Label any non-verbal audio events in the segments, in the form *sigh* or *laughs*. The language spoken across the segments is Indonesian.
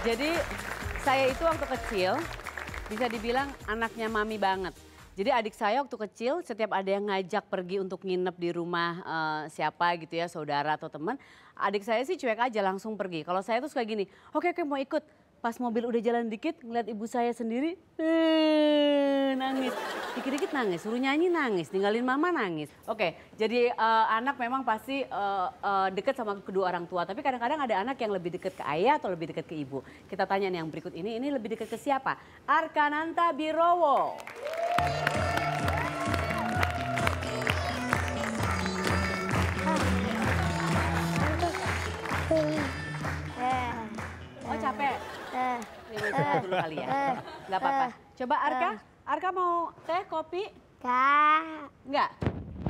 Jadi saya itu waktu kecil bisa dibilang anaknya mami banget. Jadi adik saya waktu kecil setiap ada yang ngajak pergi untuk nginep di rumah uh, siapa gitu ya, saudara atau teman, adik saya sih cuek aja langsung pergi. Kalau saya tuh suka gini, oke okay, oke okay, mau ikut pas mobil udah jalan dikit ngeliat ibu saya sendiri eh, nangis dikit-dikit nangis suruh nyanyi nangis tinggalin mama nangis oke jadi uh, anak memang pasti uh, eh, uh, eh, dekat sama kedua orang tua tapi kadang-kadang ada anak yang lebih dekat ke ayah atau lebih dekat ke ibu kita tanya nih yang berikut ini ini lebih dekat ke siapa Arkananta Birowo Hai. dulu kali ya. Enggak eh, apa-apa. Eh, Coba Arka, eh. Arka mau teh, kopi? Kak. Enggak?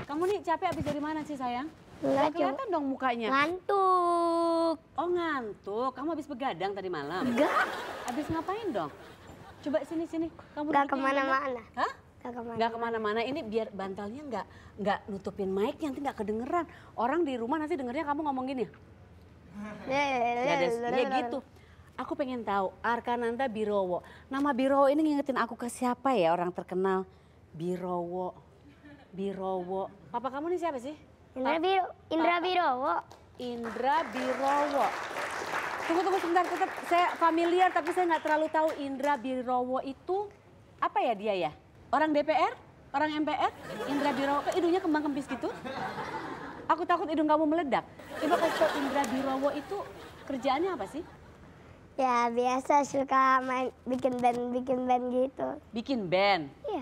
Kamu nih capek habis dari mana sih sayang? Enggak, kelihatan dong mukanya. Ngantuk. Oh ngantuk, kamu habis begadang tadi malam? Enggak. Habis ngapain dong? Coba sini sini, kamu nggak kemana-mana. Hah? Gak kemana-mana. Ini biar bantalnya nggak nggak nutupin mic nanti nggak kedengeran. Orang di rumah nanti dengernya kamu ngomong gini. Ya, ya, ya gitu. Aku pengen tahu Arkananda Birowo. Nama Birowo ini ngingetin aku ke siapa ya orang terkenal? Birowo. Birowo. Papa kamu ini siapa sih? Indra Bir, Indra Birowo. Indra Birowo. Tunggu tunggu sebentar, tetap saya familiar tapi saya nggak terlalu tahu Indra Birowo itu apa ya dia ya? Orang DPR? Orang MPR? Indra Birowo, hidungnya kembang kempis gitu? Aku takut hidung kamu meledak. Coba kasih tau Indra Birowo itu kerjaannya apa sih? Ya biasa suka main bikin band bikin band gitu. Bikin band? Iya.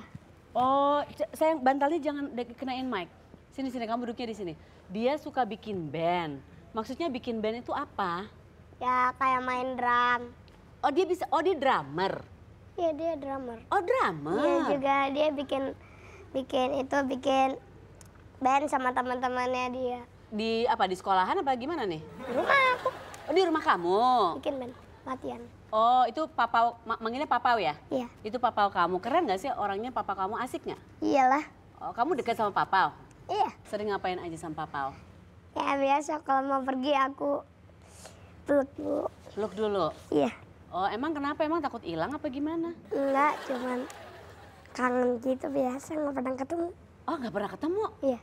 Oh, sayang bantalnya jangan kenain mic. Sini sini kamu duduknya di sini. Dia suka bikin band. Maksudnya bikin band itu apa? Ya kayak main drum. Oh dia bisa, oh dia drummer. Iya dia drummer. Oh drummer. Iya juga dia bikin bikin itu bikin band sama teman-temannya dia. Di apa di sekolahan apa gimana nih? Di rumah aku. Oh di rumah kamu? Bikin band latihan. Oh, itu papa manggilnya papa ya? Iya. Itu papa kamu. Keren gak sih orangnya papa kamu? Asik nggak? Iyalah. Oh, kamu dekat sama papa? Iya. Sering ngapain aja sama papa? Ya biasa kalau mau pergi aku peluk dulu. Peluk dulu? Iya. Oh, emang kenapa? Emang takut hilang apa gimana? Enggak, cuman kangen gitu biasa nggak pernah ketemu. Oh, nggak pernah ketemu? Iya.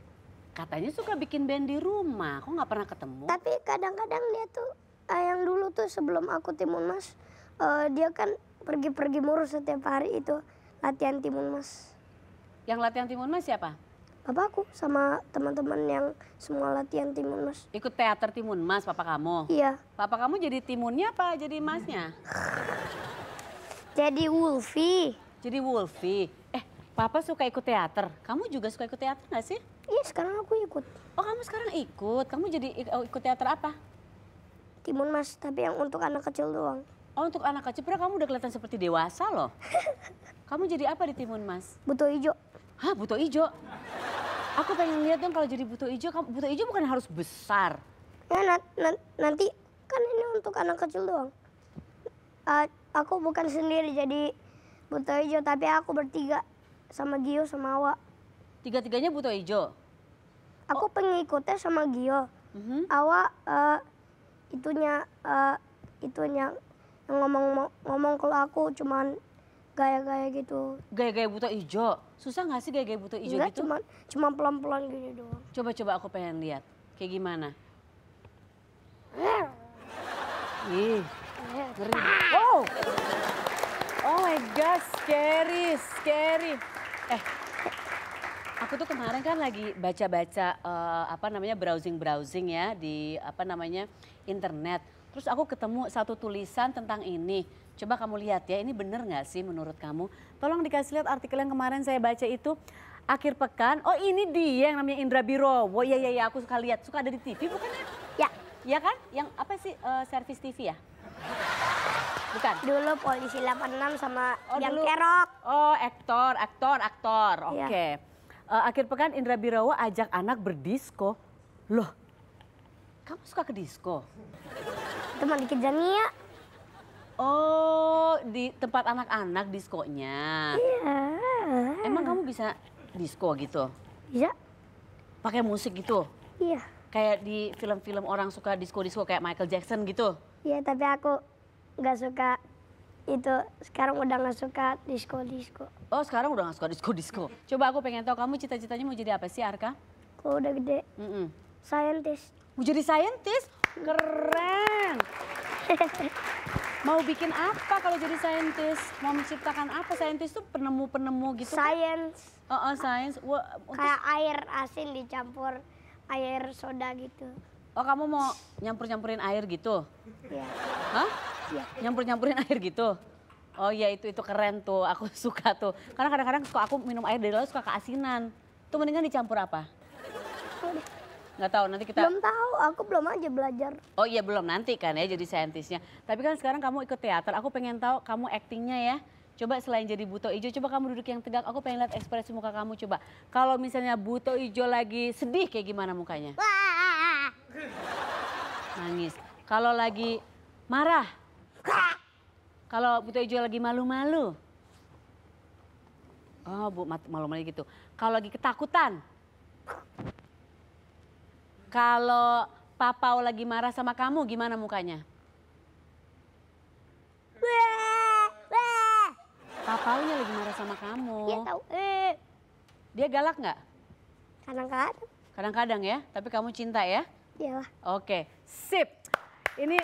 Katanya suka bikin band di rumah, kok nggak pernah ketemu? Tapi kadang-kadang dia tuh uh, yang dulu tuh sebelum aku timun mas uh, dia kan pergi-pergi murus setiap hari itu latihan timun mas yang latihan timun mas siapa papa aku sama teman-teman yang semua latihan timun mas ikut teater timun mas papa kamu iya papa kamu jadi timunnya apa jadi masnya jadi Wolfie jadi Wolfie eh Papa suka ikut teater. Kamu juga suka ikut teater nggak sih? Iya, sekarang aku ikut. Oh, kamu sekarang ikut. Kamu jadi oh, ikut teater apa? timun mas, tapi yang untuk anak kecil doang. Oh untuk anak kecil, pernah kamu udah kelihatan seperti dewasa loh. *laughs* kamu jadi apa di timun mas? Butuh hijau. Hah buto hijau? Aku pengen lihat dong kalau jadi butuh hijau, butuh hijau bukan harus besar. Ya na na nanti kan ini untuk anak kecil doang. Uh, aku bukan sendiri jadi butuh hijau, tapi aku bertiga sama Gio sama Awa. Tiga-tiganya butuh hijau? Aku oh. pengikutnya sama Gio. Mm -hmm. Awa uh, itunya uh, itunya yang ngomong ngomong kalau aku cuman gaya-gaya gitu. Gaya-gaya buta hijau. Susah nggak sih gaya-gaya buta hijau Enggak, gitu? cuman cuman pelan-pelan gini doang. Coba-coba aku pengen lihat. Kayak gimana? Ih, ngeri. oh Oh my God, scary, scary. Eh, Aku tuh kemarin kan lagi baca-baca uh, apa namanya browsing-browsing ya di apa namanya internet. Terus aku ketemu satu tulisan tentang ini. Coba kamu lihat ya, ini bener nggak sih menurut kamu? Tolong dikasih lihat artikel yang kemarin saya baca itu akhir pekan. Oh ini dia yang namanya Indra Oh Iya iya iya aku suka lihat, suka ada di TV bukan ya? Ya. Ya kan? Yang apa sih uh, servis TV ya? Bukan. Dulu polisi 86 sama oh, yang dulu. kerok. Oh, aktor, aktor, aktor. Iya. Oke. Okay. Ya uh, akhir pekan Indra Birawa ajak anak berdisko. Loh, kamu suka ke disko? Teman di ya. Oh, di tempat anak-anak diskonya. Iya. Emang kamu bisa disko gitu? Iya. Pakai musik gitu? Iya. Kayak di film-film orang suka disko-disko kayak Michael Jackson gitu? Iya, tapi aku nggak suka itu sekarang udah nggak suka disco disco. Oh sekarang udah nggak suka disco disco. *laughs* Coba aku pengen tahu kamu cita-citanya mau jadi apa sih Arka? Kalau udah gede, mm -mm. scientist. Mau jadi scientist? Keren. *laughs* mau bikin apa kalau jadi scientist? Mau menciptakan apa? scientist tuh penemu-penemu gitu kan? Science. Kan? Oh, oh science. Wah, Kayak air asin dicampur air soda gitu. Oh kamu mau nyampur-nyampurin air gitu? Iya. Hah? Iya. Nyampur-nyampurin air gitu? Oh iya itu itu keren tuh, aku *laughs* suka tuh. Karena kadang-kadang kalau aku minum air dari laut suka keasinan. Tuh mendingan dicampur apa? Nggak tahu, nanti kita... Belum tahu, aku belum aja belajar. Oh iya belum, nanti kan ya jadi saintisnya. Tapi kan sekarang kamu ikut teater, aku pengen tahu kamu aktingnya ya. Coba selain jadi buto ijo, coba kamu duduk yang tegak. Aku pengen lihat ekspresi muka kamu coba. Kalau misalnya buto ijo lagi sedih kayak gimana mukanya? Wah. Nangis. Kalau lagi marah, kalau Bu Tejo lagi malu-malu? Oh, Bu, malu-malu gitu. Kalau lagi ketakutan? Kalau Papau lagi marah sama kamu, gimana mukanya? Papaunya lagi marah sama kamu. Dia tahu. Dia galak nggak? Kadang-kadang. Kadang-kadang ya, tapi kamu cinta ya? Iya Oke, sip. Ini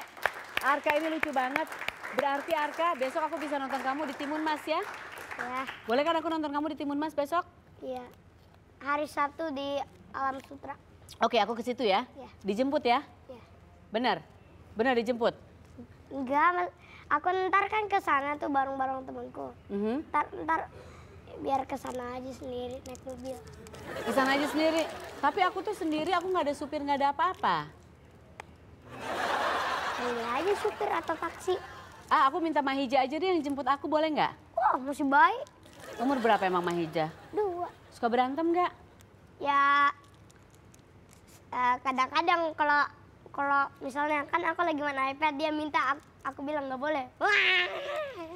Arka ini lucu banget. Berarti Arka, besok aku bisa nonton kamu di Timun Mas ya? Ya. Boleh kan aku nonton kamu di Timun Mas besok? Iya. Hari Sabtu di Alam Sutra. Oke, aku ke situ ya? Iya. Dijemput ya? Iya. Benar? Benar dijemput? Enggak, aku ntar kan ke sana tuh bareng-bareng temanku. Mm -hmm. Ntar, ntar biar ke sana aja sendiri naik mobil. Ke sana aja sendiri. Tapi aku tuh sendiri aku nggak ada supir nggak ada apa-apa. Ini iya aja supir atau taksi. Ah, aku minta Mahija aja deh yang jemput aku, boleh nggak? Wah, masih baik. Umur berapa emang Mahija? Dua. Suka berantem nggak? Ya, eh, kadang-kadang uh, kalau kalau misalnya kan aku lagi main iPad, dia minta aku, aku bilang nggak boleh. Wah.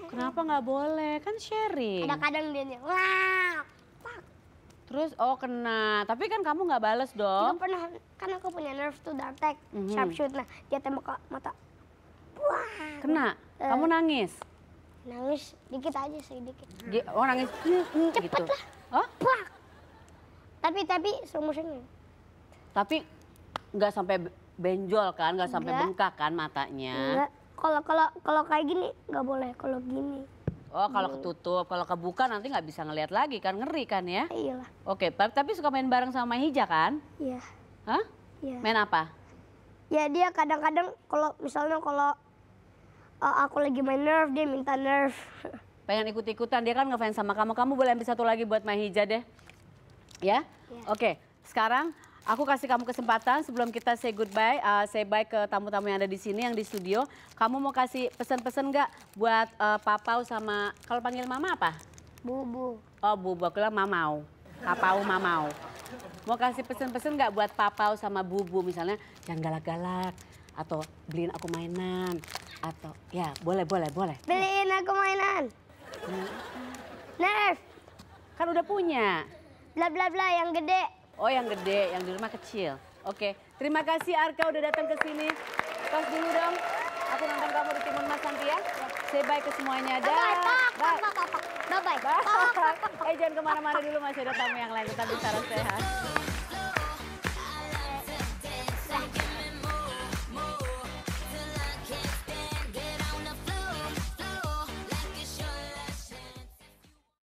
Kenapa nggak boleh? Kan sharing. Kadang-kadang dia nih, wah. Terus, oh kena. Tapi kan kamu nggak bales dong. Gak pernah. Kan aku punya nerf tuh, dark attack, mm -hmm. sharp Nah, dia tembak mata Kena. Eh. Kamu nangis? Nangis dikit aja sedikit. oh nangis Cepet hmm, gitu. lah. Hah? Tapi tapi slow Tapi nggak sampai benjol kan, nggak sampai bengkak kan matanya. Kalau kalau kalau kayak gini nggak boleh. Kalau gini. Oh, kalau ketutup, kalau kebuka nanti nggak bisa ngelihat lagi kan, ngeri kan ya? lah. Oke, tapi suka main bareng sama Hija kan? Iya. Hah? Iya. Main apa? Ya dia kadang-kadang kalau misalnya kalau uh, aku lagi main nerf, dia minta nerf. *laughs* Pengen ikut-ikutan, dia kan ngefans sama kamu. Kamu boleh ambil satu lagi buat hijab deh. Ya? Yeah. Oke, sekarang Aku kasih kamu kesempatan sebelum kita say goodbye, uh, say bye ke tamu-tamu yang ada di sini, yang di studio. Kamu mau kasih pesan-pesan nggak buat uh, papau sama, kalau panggil mama apa? Bubu. Oh bubu, aku bilang mamau. Papau mamau. Mau kasih pesan-pesan nggak buat papau sama bubu misalnya, jangan galak-galak. Atau beliin aku mainan, atau ya boleh boleh boleh. Beliin aku mainan. Nerf. Kan udah punya. Bla bla bla yang gede. Oh yang gede, yang di rumah kecil. Oke, terima kasih Arka udah datang ke sini. Pas dulu dong. Aku nonton kamu di Timun Mas nanti ya. saya baik ke semuanya. Dah. Bye. Bye bye. Bye bye. Eh jangan kemana-mana dulu masih ada tamu yang lain. Tetap bicara Sehat.